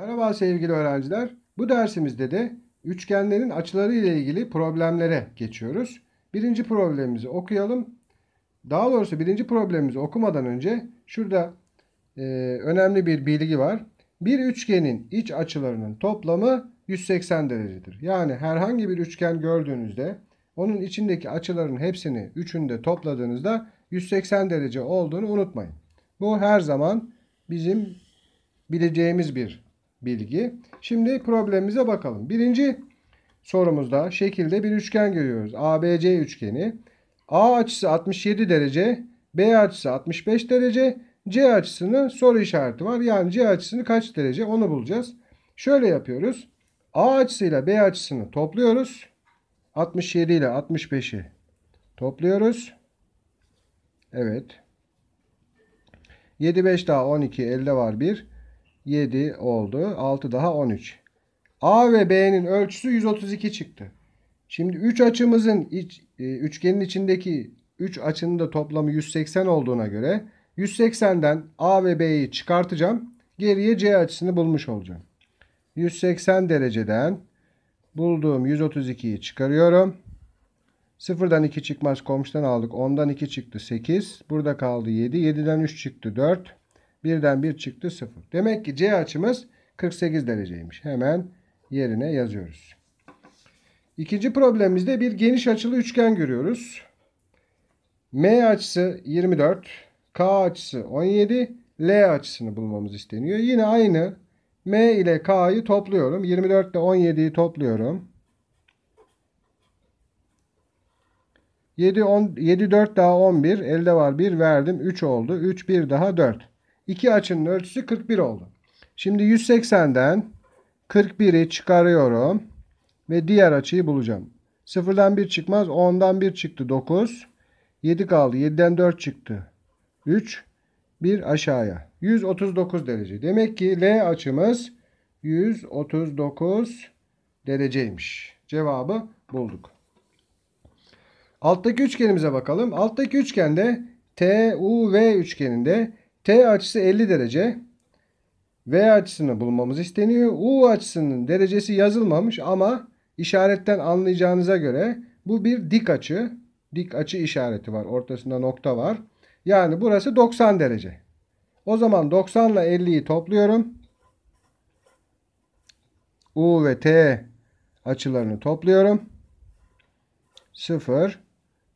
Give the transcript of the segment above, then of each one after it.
Merhaba sevgili öğrenciler. Bu dersimizde de üçgenlerin açıları ile ilgili problemlere geçiyoruz. Birinci problemimizi okuyalım. Daha doğrusu birinci problemimizi okumadan önce şurada e, önemli bir bilgi var. Bir üçgenin iç açılarının toplamı 180 derecedir. Yani herhangi bir üçgen gördüğünüzde onun içindeki açıların hepsini üçünde topladığınızda 180 derece olduğunu unutmayın. Bu her zaman bizim bileceğimiz bir bilgi. Şimdi problemimize bakalım. Birinci sorumuzda şekilde bir üçgen görüyoruz. ABC üçgeni. A açısı 67 derece, B açısı 65 derece, C açısının soru işareti var. Yani C açısını kaç derece onu bulacağız. Şöyle yapıyoruz. A açısıyla B açısını topluyoruz. 67 ile 65'i topluyoruz. Evet. 7, 5 daha 12, 50 var 1. 7 oldu. 6 daha 13. A ve B'nin ölçüsü 132 çıktı. Şimdi 3 açımızın iç, e, üçgenin içindeki 3 açının da toplamı 180 olduğuna göre 180'den A ve B'yi çıkartacağım. Geriye C açısını bulmuş olacağım. 180 dereceden bulduğum 132'yi çıkarıyorum. Sıfırdan 2 çıkmaz komşudan aldık. 10'dan 2 çıktı 8. Burada kaldı 7. 7'den 3 çıktı 4. Birden bir çıktı sıfır. Demek ki C açımız 48 dereceymiş. Hemen yerine yazıyoruz. İkinci problemimizde bir geniş açılı üçgen görüyoruz. M açısı 24, K açısı 17, L açısını bulmamız isteniyor. Yine aynı M ile K'yı topluyorum. 24 ile 17'yi topluyorum. 7, 10, 7 4 daha 11. Elde var 1 verdim. 3 oldu. 3 1 daha 4. İki açının ölçüsü 41 oldu. Şimdi 180'den 41'i çıkarıyorum ve diğer açıyı bulacağım. 0'dan 1 çıkmaz. 10'dan 1 çıktı 9. 7 kaldı. 7'den 4 çıktı. 3. 1 aşağıya. 139 derece. Demek ki L açımız 139 dereceymiş. Cevabı bulduk. Alttaki üçgenimize bakalım. Alttaki üçgende TUV üçgeninde T açısı 50 derece. V açısını bulmamız isteniyor. U açısının derecesi yazılmamış ama işaretten anlayacağınıza göre bu bir dik açı. Dik açı işareti var. Ortasında nokta var. Yani burası 90 derece. O zaman 90 ile 50'yi topluyorum. U ve T açılarını topluyorum. 0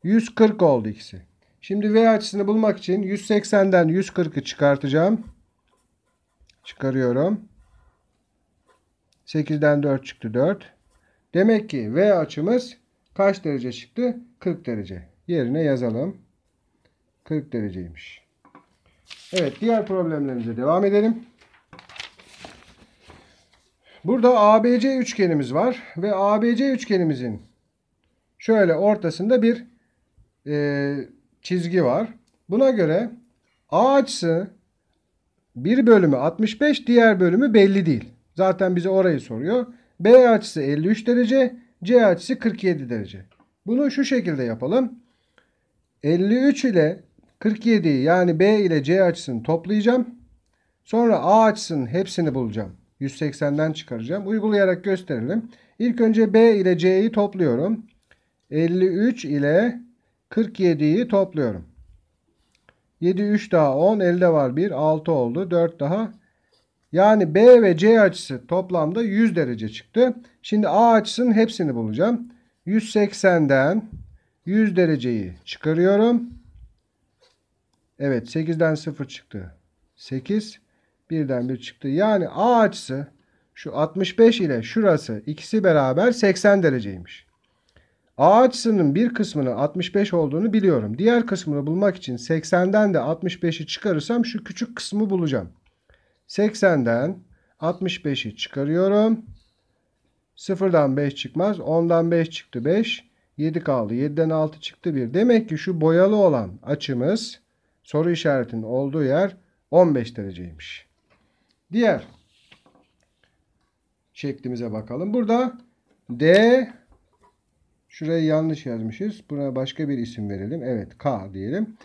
140 oldu ikisi. Şimdi V açısını bulmak için 180'den 140'ı çıkartacağım. Çıkarıyorum. 8'den 4 çıktı 4. Demek ki V açımız kaç derece çıktı? 40 derece. Yerine yazalım. 40 dereceymiş. Evet diğer problemlerimize devam edelim. Burada ABC üçgenimiz var ve ABC üçgenimizin şöyle ortasında bir e, çizgi var. Buna göre A açısı bir bölümü 65 diğer bölümü belli değil. Zaten bize orayı soruyor. B açısı 53 derece, C açısı 47 derece. Bunu şu şekilde yapalım. 53 ile 47'yi yani B ile C açısını toplayacağım. Sonra A açısının hepsini bulacağım. 180'den çıkaracağım. Uygulayarak gösterelim. İlk önce B ile C'yi topluyorum. 53 ile 47'yi topluyorum. 7 3 daha 10 elde var 1 6 oldu 4 daha. Yani B ve C açısı toplamda 100 derece çıktı. Şimdi A açısının hepsini bulacağım. 180'den 100 dereceyi çıkarıyorum. Evet 8'den 0 çıktı. 8 1'den 1 çıktı. Yani A açısı şu 65 ile şurası ikisi beraber 80 dereceymiş. A açısının bir kısmının 65 olduğunu biliyorum. Diğer kısmını bulmak için 80'den de 65'i çıkarırsam şu küçük kısmı bulacağım. 80'den 65'i çıkarıyorum. 0'dan 5 çıkmaz. 10'dan 5 çıktı 5. 7 kaldı. 7'den 6 çıktı 1. Demek ki şu boyalı olan açımız soru işaretinin olduğu yer 15 dereceymiş. Diğer şeklimize bakalım. Burada D Şuraya yanlış yazmışız. Buna başka bir isim verelim. Evet K diyelim.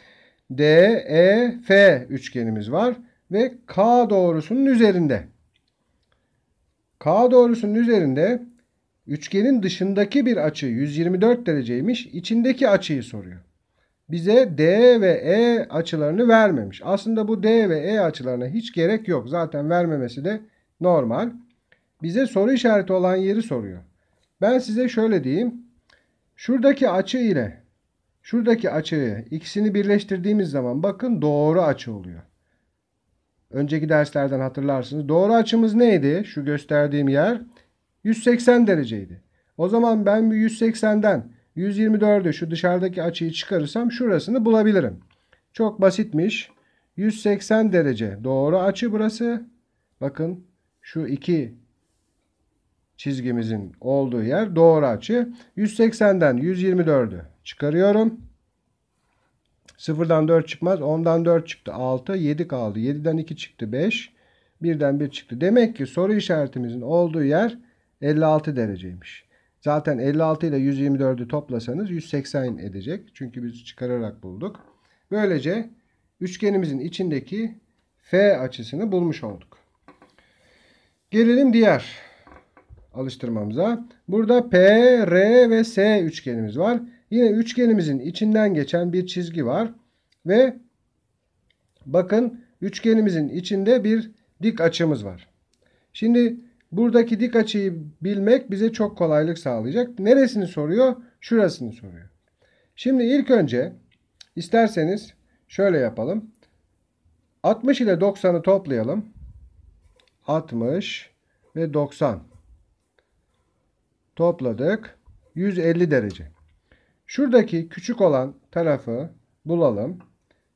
D, E, F üçgenimiz var. Ve K doğrusunun üzerinde. K doğrusunun üzerinde üçgenin dışındaki bir açı 124 dereceymiş. İçindeki açıyı soruyor. Bize D ve E açılarını vermemiş. Aslında bu D ve E açılarına hiç gerek yok. Zaten vermemesi de normal. Bize soru işareti olan yeri soruyor. Ben size şöyle diyeyim. Şuradaki açı ile şuradaki açıyı ikisini birleştirdiğimiz zaman bakın doğru açı oluyor. Önceki derslerden hatırlarsınız. Doğru açımız neydi? Şu gösterdiğim yer 180 dereceydi. O zaman ben bu 180'den 124'ü şu dışarıdaki açıyı çıkarırsam şurasını bulabilirim. Çok basitmiş. 180 derece doğru açı burası. Bakın şu iki çizgimizin olduğu yer doğru açı. 180'den 124'ü çıkarıyorum. 0'dan 4 çıkmaz. 10'dan 4 çıktı. 6, 7 kaldı. 7'den 2 çıktı. 5, 1'den 1 çıktı. Demek ki soru işaretimizin olduğu yer 56 dereceymiş. Zaten 56 ile 124'ü toplasanız 180 edecek. Çünkü biz çıkararak bulduk. Böylece üçgenimizin içindeki F açısını bulmuş olduk. Gelelim diğer alıştırmamıza. Burada P, R ve S üçgenimiz var. Yine üçgenimizin içinden geçen bir çizgi var. Ve bakın üçgenimizin içinde bir dik açımız var. Şimdi buradaki dik açıyı bilmek bize çok kolaylık sağlayacak. Neresini soruyor? Şurasını soruyor. Şimdi ilk önce isterseniz şöyle yapalım. 60 ile 90'ı toplayalım. 60 ve 90 topladık. 150 derece. Şuradaki küçük olan tarafı bulalım.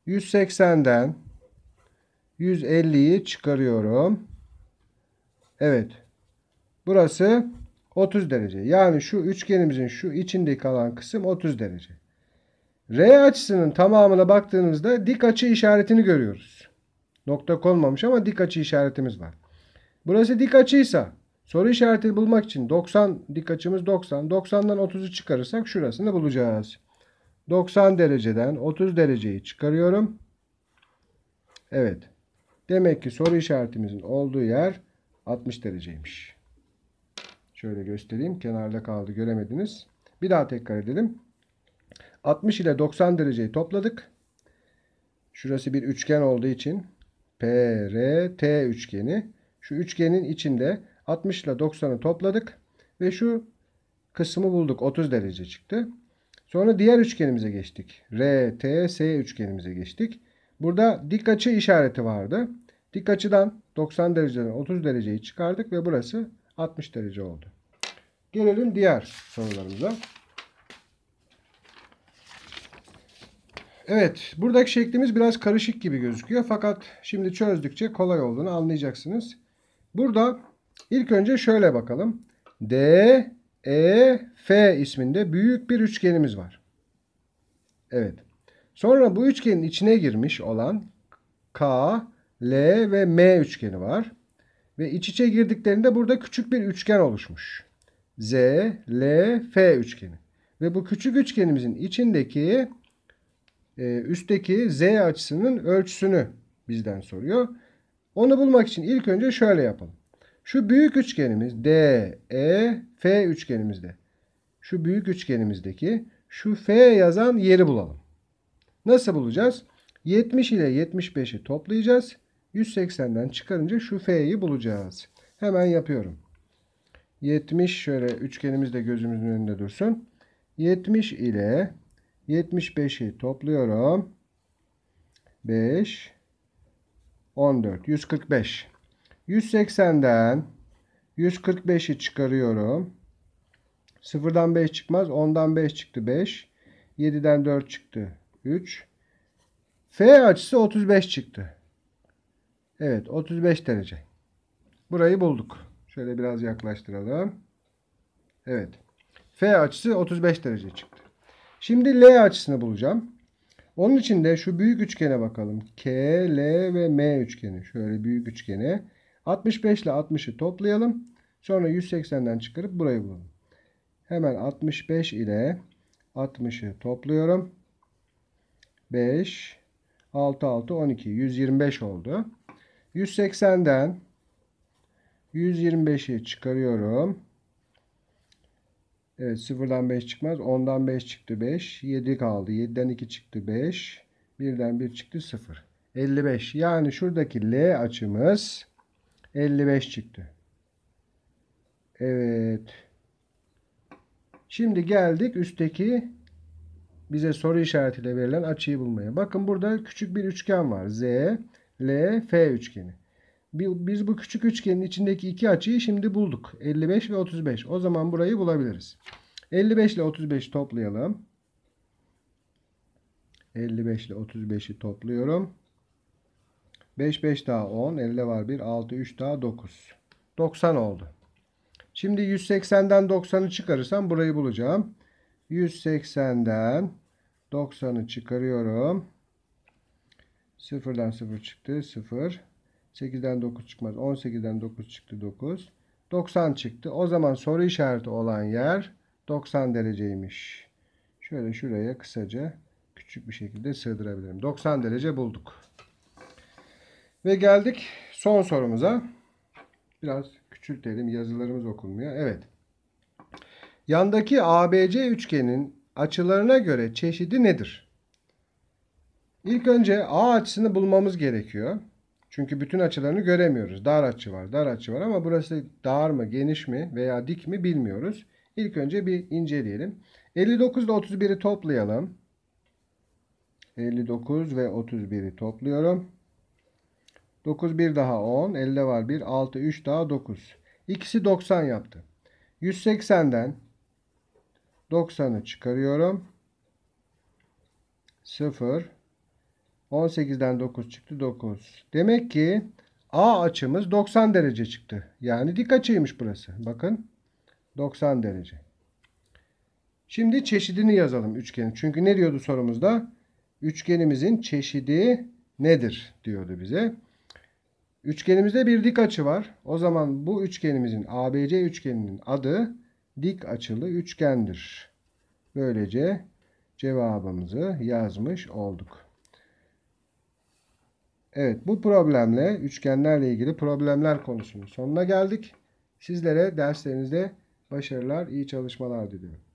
180'den 150'yi çıkarıyorum. Evet. Burası 30 derece. Yani şu üçgenimizin şu içinde kalan kısım 30 derece. R açısının tamamına baktığımızda dik açı işaretini görüyoruz. Nokta konmamış ama dik açı işaretimiz var. Burası dik açıysa Soru işaretini bulmak için 90 dik açımız 90. 90'dan 30'u çıkarırsak şurasını bulacağız. 90 dereceden 30 dereceyi çıkarıyorum. Evet. Demek ki soru işaretimizin olduğu yer 60 dereceymiş. Şöyle göstereyim. Kenarda kaldı göremediniz. Bir daha tekrar edelim. 60 ile 90 dereceyi topladık. Şurası bir üçgen olduğu için PRT üçgeni. Şu üçgenin içinde 60 ile 90'ı topladık ve şu kısmı bulduk. 30 derece çıktı. Sonra diğer üçgenimize geçtik. RTS üçgenimize geçtik. Burada dik açı işareti vardı. Dik açıdan 90 dereceden 30 dereceyi çıkardık ve burası 60 derece oldu. Gelelim diğer sorularımıza. Evet, buradaki şeklimiz biraz karışık gibi gözüküyor. Fakat şimdi çözdükçe kolay olduğunu anlayacaksınız. Burada İlk önce şöyle bakalım. D, E, F isminde büyük bir üçgenimiz var. Evet. Sonra bu üçgenin içine girmiş olan K, L ve M üçgeni var. Ve iç içe girdiklerinde burada küçük bir üçgen oluşmuş. Z, L, F üçgeni. Ve bu küçük üçgenimizin içindeki e, üstteki Z açısının ölçüsünü bizden soruyor. Onu bulmak için ilk önce şöyle yapalım. Şu büyük üçgenimiz D, E, F üçgenimizde. Şu büyük üçgenimizdeki şu F yazan yeri bulalım. Nasıl bulacağız? 70 ile 75'i toplayacağız. 180'den çıkarınca şu F'yi bulacağız. Hemen yapıyorum. 70 şöyle üçgenimizde gözümüzün önünde dursun. 70 ile 75'i topluyorum. 5 14 145 180'den 145'i çıkarıyorum. 0'dan 5 çıkmaz. 10'dan 5 çıktı 5. 7'den 4 çıktı 3. F açısı 35 çıktı. Evet 35 derece. Burayı bulduk. Şöyle biraz yaklaştıralım. Evet. F açısı 35 derece çıktı. Şimdi L açısını bulacağım. Onun için de şu büyük üçgene bakalım. K, L ve M üçgeni. Şöyle büyük üçgene. 65 ile 60'ı toplayalım. Sonra 180'den çıkarıp burayı bulalım. Hemen 65 ile 60'ı topluyorum. 5, 6, 6, 12. 125 oldu. 180'den 125'i çıkarıyorum. Evet sıfırdan 5 çıkmaz. 10'dan 5 çıktı 5. 7 kaldı. 7'den 2 çıktı 5. 1'den 1 çıktı 0. 55. Yani şuradaki L açımız 55 çıktı. Evet. Şimdi geldik üstteki bize soru işaretiyle verilen açıyı bulmaya. Bakın burada küçük bir üçgen var. Z, L, F üçgeni. Biz bu küçük üçgenin içindeki iki açıyı şimdi bulduk. 55 ve 35. O zaman burayı bulabiliriz. 55 ile 35 toplayalım. 55 ile 35'i topluyorum. 5 5 daha 10. elde var 1. 6 3 daha 9. 90 oldu. Şimdi 180'den 90'ı çıkarırsam burayı bulacağım. 180'den 90'ı çıkarıyorum. 0'dan 0 çıktı. 0. 8'den 9 çıkmaz. 18'den 9 çıktı. 9. 90 çıktı. O zaman soru işareti olan yer 90 dereceymiş. Şöyle şuraya kısaca küçük bir şekilde sığdırabilirim. 90 derece bulduk. Ve geldik son sorumuza. Biraz küçültelim yazılarımız okunmuyor. Evet. Yandaki ABC üçgenin açılarına göre çeşidi nedir? İlk önce A açısını bulmamız gerekiyor. Çünkü bütün açılarını göremiyoruz. Dar açı var, dar açı var ama burası dar mı, geniş mi veya dik mi bilmiyoruz. İlk önce bir inceleyelim. 59 ile 31'i toplayalım. 59 ve 31'i topluyorum. 9 1 daha 10. elde var 1. 6 3 daha 9. İkisi 90 yaptı. 180'den 90'ı çıkarıyorum. 0 18'den 9 çıktı 9. Demek ki A açımız 90 derece çıktı. Yani dik açıymış burası. Bakın 90 derece. Şimdi çeşidini yazalım üçgenin. Çünkü ne diyordu sorumuzda? Üçgenimizin çeşidi nedir diyordu bize. Üçgenimizde bir dik açı var. O zaman bu üçgenimizin ABC üçgeninin adı dik açılı üçgendir. Böylece cevabımızı yazmış olduk. Evet bu problemle üçgenlerle ilgili problemler konusunun sonuna geldik. Sizlere derslerinizde başarılar, iyi çalışmalar diliyorum.